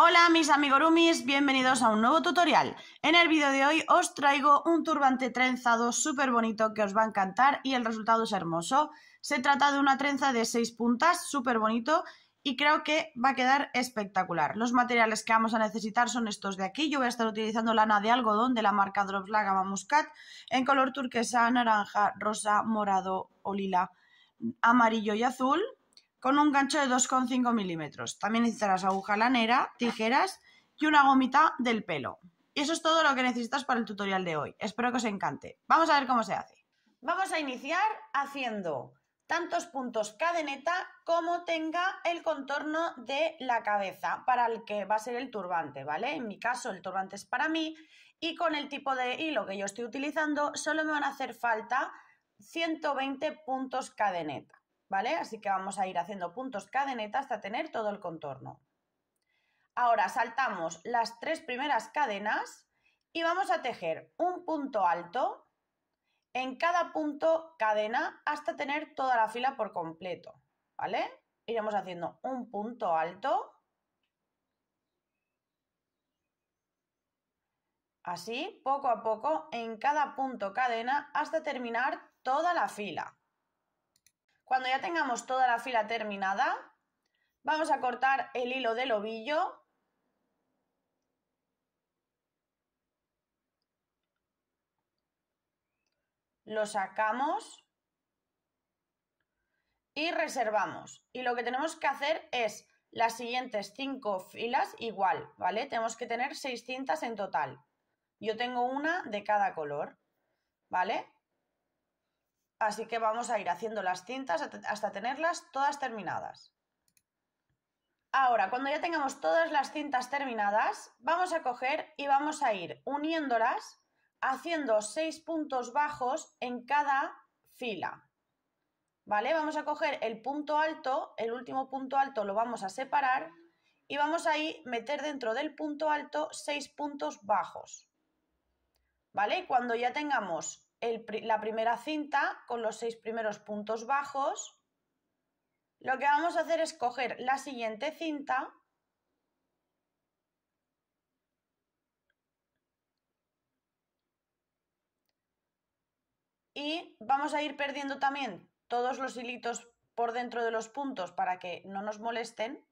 Hola mis amigurumis, bienvenidos a un nuevo tutorial. En el vídeo de hoy os traigo un turbante trenzado súper bonito que os va a encantar y el resultado es hermoso. Se trata de una trenza de 6 puntas, súper bonito y creo que va a quedar espectacular. Los materiales que vamos a necesitar son estos de aquí. Yo voy a estar utilizando lana de algodón de la marca Drops La Muscat en color turquesa, naranja, rosa, morado o lila, amarillo y azul con un gancho de 2,5 milímetros. También necesitarás aguja lanera, tijeras y una gomita del pelo. Y eso es todo lo que necesitas para el tutorial de hoy. Espero que os encante. Vamos a ver cómo se hace. Vamos a iniciar haciendo tantos puntos cadeneta como tenga el contorno de la cabeza para el que va a ser el turbante, ¿vale? En mi caso el turbante es para mí y con el tipo de hilo que yo estoy utilizando solo me van a hacer falta 120 puntos cadeneta. ¿vale? Así que vamos a ir haciendo puntos cadeneta hasta tener todo el contorno. Ahora saltamos las tres primeras cadenas y vamos a tejer un punto alto en cada punto cadena hasta tener toda la fila por completo, ¿vale? Iremos haciendo un punto alto. Así, poco a poco, en cada punto cadena hasta terminar toda la fila. Cuando ya tengamos toda la fila terminada, vamos a cortar el hilo del ovillo lo sacamos y reservamos. Y lo que tenemos que hacer es las siguientes cinco filas igual, ¿vale? Tenemos que tener seis cintas en total. Yo tengo una de cada color, ¿vale? Así que vamos a ir haciendo las cintas hasta tenerlas todas terminadas. Ahora, cuando ya tengamos todas las cintas terminadas, vamos a coger y vamos a ir uniéndolas haciendo seis puntos bajos en cada fila. ¿Vale? Vamos a coger el punto alto, el último punto alto lo vamos a separar y vamos a ir meter dentro del punto alto seis puntos bajos. ¿Vale? Cuando ya tengamos la primera cinta con los seis primeros puntos bajos. Lo que vamos a hacer es coger la siguiente cinta y vamos a ir perdiendo también todos los hilitos por dentro de los puntos para que no nos molesten.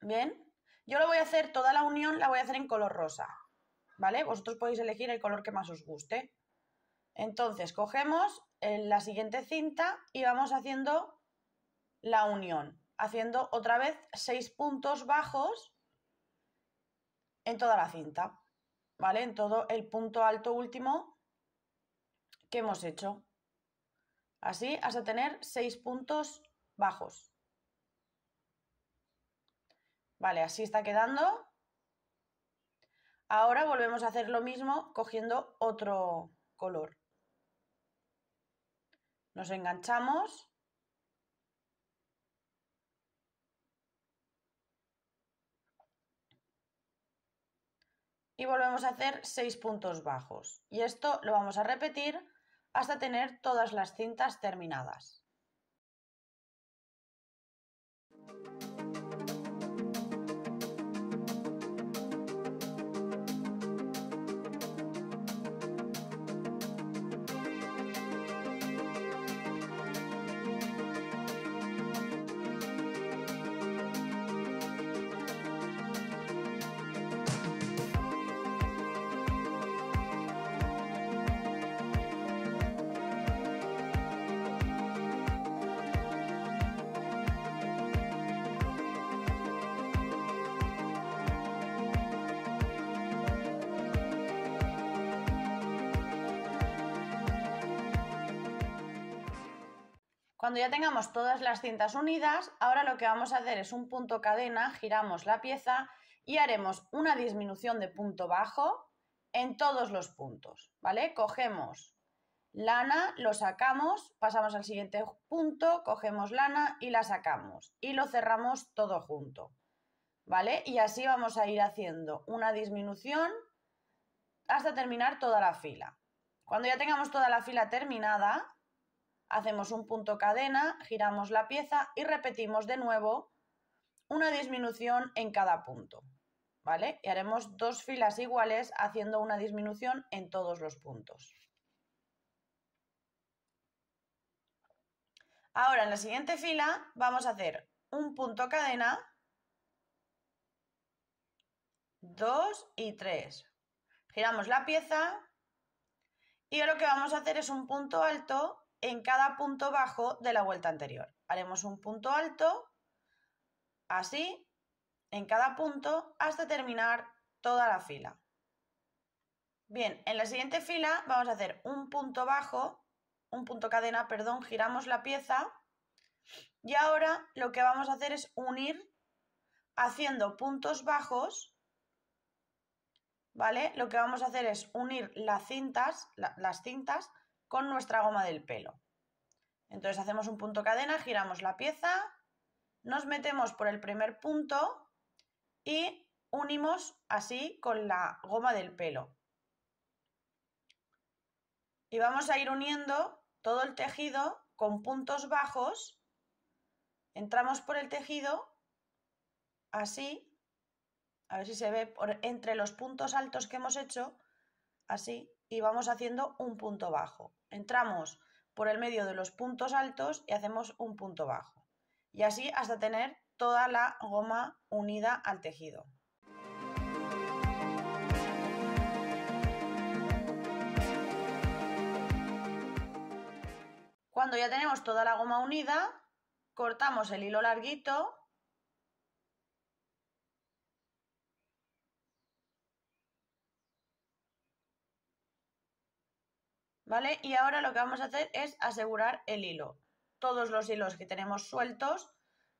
Bien, yo lo voy a hacer, toda la unión la voy a hacer en color rosa. ¿vale? Vosotros podéis elegir el color que más os guste. Entonces, cogemos eh, la siguiente cinta y vamos haciendo la unión, haciendo otra vez seis puntos bajos en toda la cinta, ¿vale? En todo el punto alto último que hemos hecho. Así hasta tener seis puntos bajos. Vale, así está quedando. Ahora volvemos a hacer lo mismo cogiendo otro color. Nos enganchamos. Y volvemos a hacer 6 puntos bajos. Y esto lo vamos a repetir hasta tener todas las cintas terminadas. Cuando ya tengamos todas las cintas unidas, ahora lo que vamos a hacer es un punto cadena, giramos la pieza y haremos una disminución de punto bajo en todos los puntos, ¿vale? Cogemos lana, lo sacamos, pasamos al siguiente punto, cogemos lana y la sacamos y lo cerramos todo junto, ¿vale? Y así vamos a ir haciendo una disminución hasta terminar toda la fila. Cuando ya tengamos toda la fila terminada, hacemos un punto cadena, giramos la pieza y repetimos de nuevo una disminución en cada punto, ¿vale? Y haremos dos filas iguales haciendo una disminución en todos los puntos. Ahora, en la siguiente fila vamos a hacer un punto cadena, dos y tres, Giramos la pieza y lo que vamos a hacer es un punto alto en cada punto bajo de la vuelta anterior. Haremos un punto alto, así, en cada punto, hasta terminar toda la fila. Bien, en la siguiente fila vamos a hacer un punto bajo, un punto cadena, perdón, giramos la pieza y ahora lo que vamos a hacer es unir haciendo puntos bajos, ¿vale? Lo que vamos a hacer es unir las cintas, las cintas, con nuestra goma del pelo. Entonces hacemos un punto cadena, giramos la pieza, nos metemos por el primer punto y unimos así con la goma del pelo. Y vamos a ir uniendo todo el tejido con puntos bajos. Entramos por el tejido así, a ver si se ve entre los puntos altos que hemos hecho, así, y vamos haciendo un punto bajo. Entramos por el medio de los puntos altos y hacemos un punto bajo. Y así hasta tener toda la goma unida al tejido. Cuando ya tenemos toda la goma unida, cortamos el hilo larguito ¿Vale? Y ahora lo que vamos a hacer es asegurar el hilo. Todos los hilos que tenemos sueltos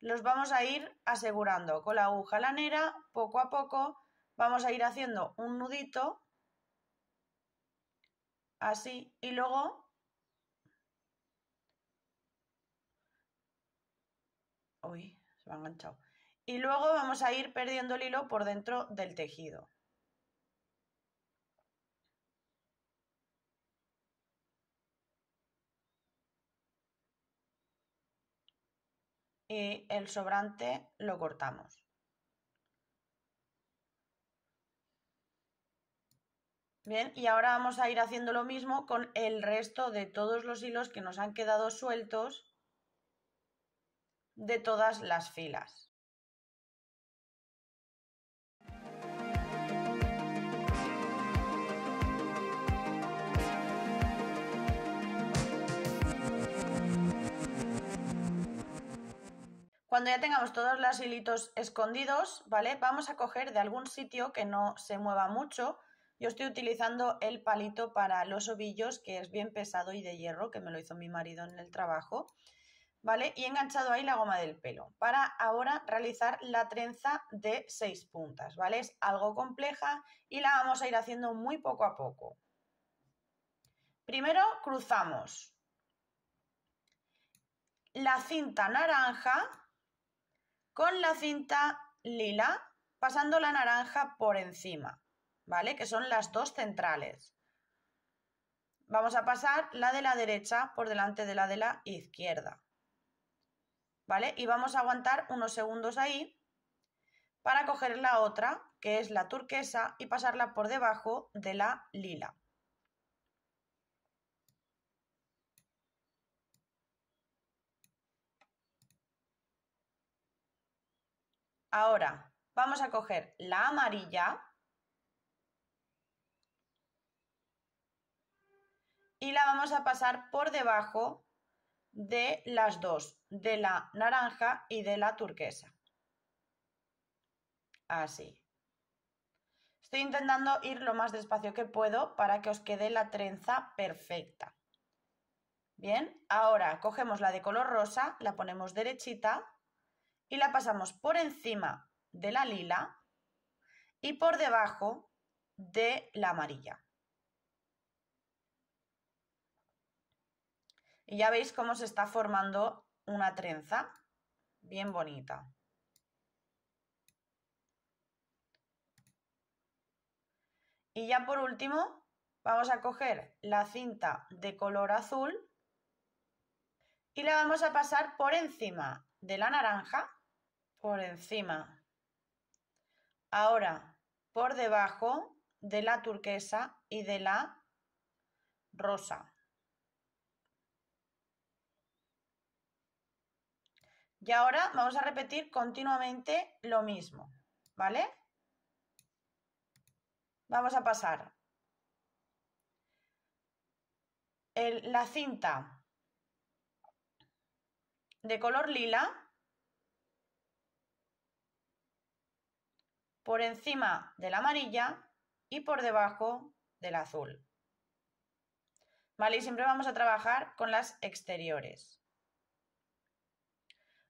los vamos a ir asegurando con la aguja lanera, poco a poco vamos a ir haciendo un nudito, así, y luego Uy, se me ha enganchado. Y luego vamos a ir perdiendo el hilo por dentro del tejido. y el sobrante lo cortamos. Bien, y ahora vamos a ir haciendo lo mismo con el resto de todos los hilos que nos han quedado sueltos de todas las filas. Cuando ya tengamos todos los hilitos escondidos, ¿vale? Vamos a coger de algún sitio que no se mueva mucho. Yo estoy utilizando el palito para los ovillos, que es bien pesado y de hierro, que me lo hizo mi marido en el trabajo. ¿Vale? Y he enganchado ahí la goma del pelo para ahora realizar la trenza de seis puntas, ¿vale? Es algo compleja y la vamos a ir haciendo muy poco a poco. Primero cruzamos la cinta naranja con la cinta lila pasando la naranja por encima, ¿vale? Que son las dos centrales. Vamos a pasar la de la derecha por delante de la de la izquierda, ¿vale? Y vamos a aguantar unos segundos ahí para coger la otra, que es la turquesa, y pasarla por debajo de la lila. Ahora vamos a coger la amarilla y la vamos a pasar por debajo de las dos, de la naranja y de la turquesa. Así. Estoy intentando ir lo más despacio que puedo para que os quede la trenza perfecta. Bien, ahora cogemos la de color rosa, la ponemos derechita y la pasamos por encima de la lila y por debajo de la amarilla. Y ya veis cómo se está formando una trenza bien bonita. Y ya por último, vamos a coger la cinta de color azul y la vamos a pasar por encima de la naranja por encima. Ahora, por debajo de la turquesa y de la rosa. Y ahora vamos a repetir continuamente lo mismo, ¿vale? Vamos a pasar el, la cinta de color lila por encima de la amarilla y por debajo del azul. ¿Vale? Y siempre vamos a trabajar con las exteriores.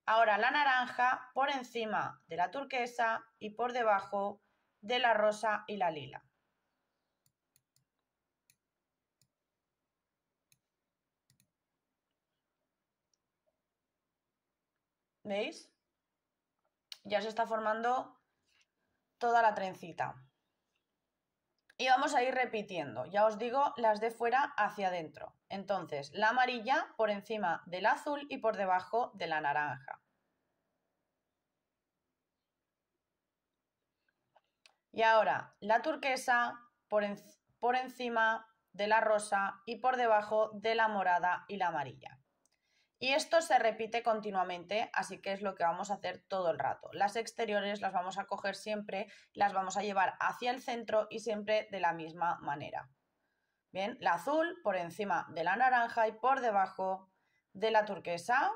Ahora la naranja por encima de la turquesa y por debajo de la rosa y la lila. ¿Veis? Ya se está formando toda la trencita. Y vamos a ir repitiendo, ya os digo, las de fuera hacia adentro. Entonces, la amarilla por encima del azul y por debajo de la naranja. Y ahora, la turquesa por, por encima de la rosa y por debajo de la morada y la amarilla. Y esto se repite continuamente, así que es lo que vamos a hacer todo el rato. Las exteriores las vamos a coger siempre, las vamos a llevar hacia el centro y siempre de la misma manera. Bien, la azul por encima de la naranja y por debajo de la turquesa.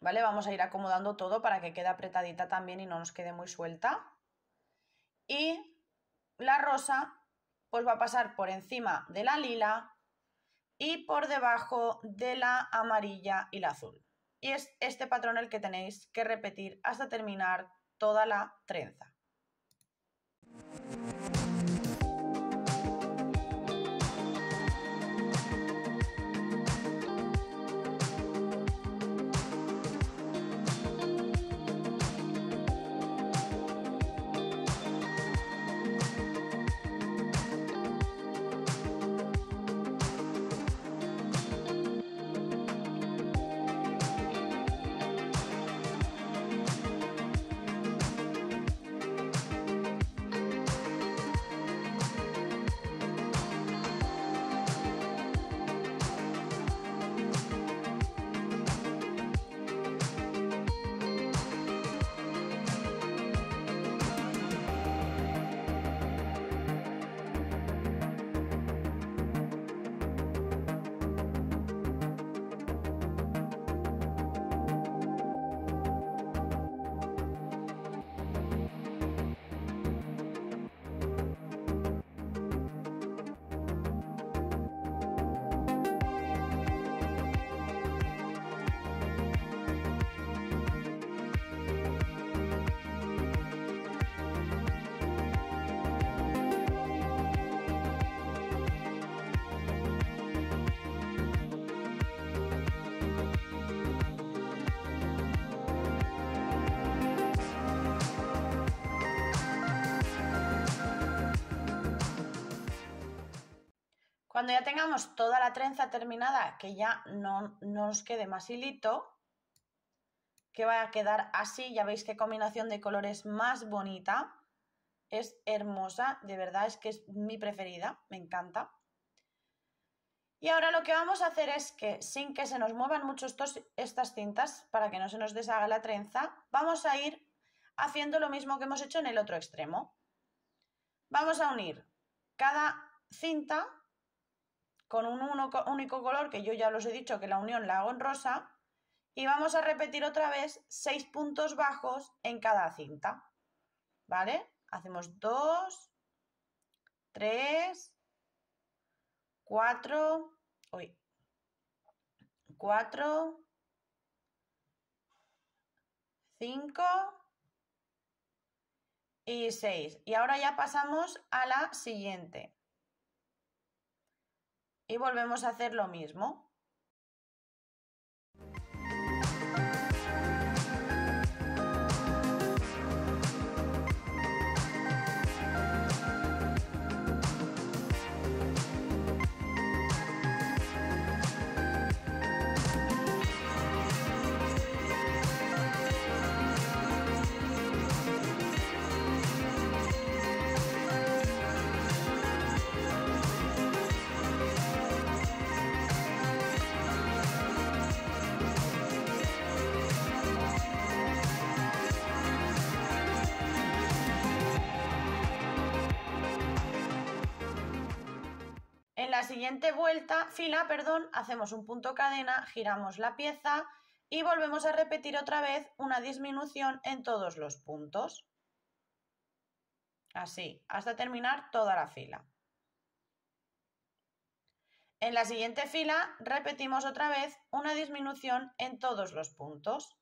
¿Vale? Vamos a ir acomodando todo para que quede apretadita también y no nos quede muy suelta. Y la rosa pues va a pasar por encima de la lila y por debajo de la amarilla y la azul. Y es este patrón el que tenéis que repetir hasta terminar toda la trenza. Cuando ya tengamos toda la trenza terminada, que ya no, nos quede más hilito, que va a quedar así, ya veis qué combinación de colores más bonita. Es hermosa, de verdad es que es mi preferida, me encanta. Y ahora lo que vamos a hacer es que sin que se nos muevan mucho estas cintas para que no se nos deshaga la trenza, vamos a ir haciendo lo mismo que hemos hecho en el otro extremo. Vamos a unir cada cinta con un único color, que yo ya los he dicho que la unión la hago en rosa, y vamos a repetir otra vez seis puntos bajos en cada cinta, ¿vale? Hacemos dos, tres, cuatro, uy, 4, 5 y seis, Y ahora ya pasamos a la siguiente y volvemos a hacer lo mismo. siguiente vuelta, fila, perdón, hacemos un punto cadena, giramos la pieza y volvemos a repetir otra vez una disminución en todos los puntos. Así, hasta terminar toda la fila. En la siguiente fila repetimos otra vez una disminución en todos los puntos.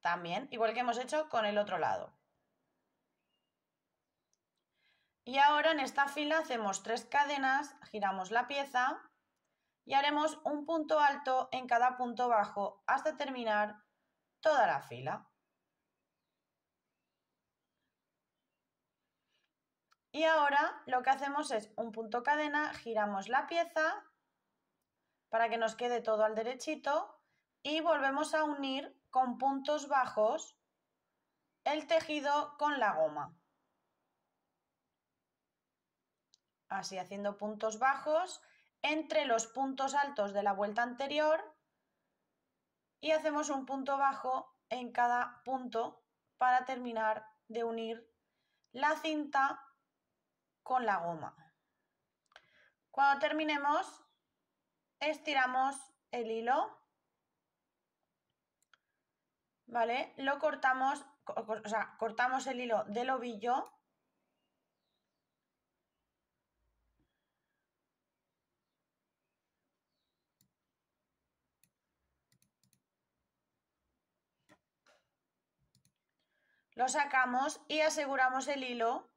También, igual que hemos hecho con el otro lado. Y ahora en esta fila hacemos tres cadenas, giramos la pieza y haremos un punto alto en cada punto bajo hasta terminar toda la fila. Y ahora lo que hacemos es un punto cadena, giramos la pieza para que nos quede todo al derechito y volvemos a unir con puntos bajos el tejido con la goma. así haciendo puntos bajos entre los puntos altos de la vuelta anterior y hacemos un punto bajo en cada punto para terminar de unir la cinta con la goma. Cuando terminemos, estiramos el hilo, ¿vale? Lo cortamos, o sea, cortamos el hilo del ovillo Lo sacamos y aseguramos el hilo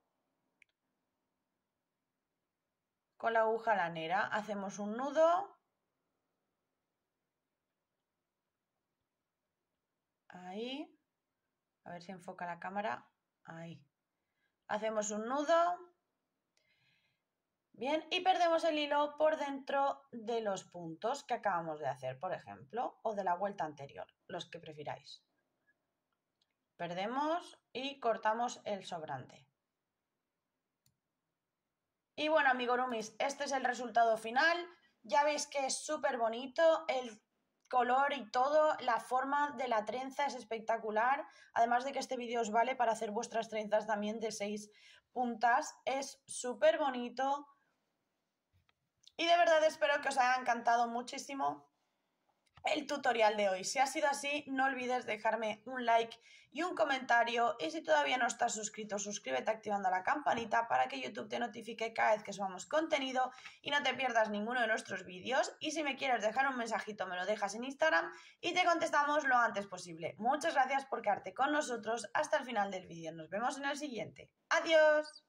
con la aguja lanera. Hacemos un nudo. Ahí. A ver si enfoca la cámara. Ahí. Hacemos un nudo. Bien, y perdemos el hilo por dentro de los puntos que acabamos de hacer, por ejemplo, o de la vuelta anterior, los que prefiráis perdemos y cortamos el sobrante. Y bueno, amigurumis, este es el resultado final. Ya veis que es súper bonito, el color y todo, la forma de la trenza es espectacular. Además de que este vídeo os vale para hacer vuestras trenzas también de seis puntas. Es súper bonito. Y de verdad espero que os haya encantado muchísimo el tutorial de hoy. Si ha sido así, no olvides dejarme un like y un comentario. Y si todavía no estás suscrito, suscríbete activando la campanita para que YouTube te notifique cada vez que subamos contenido y no te pierdas ninguno de nuestros vídeos. Y si me quieres dejar un mensajito, me lo dejas en Instagram y te contestamos lo antes posible. Muchas gracias por quedarte con nosotros hasta el final del vídeo. Nos vemos en el siguiente. Adiós.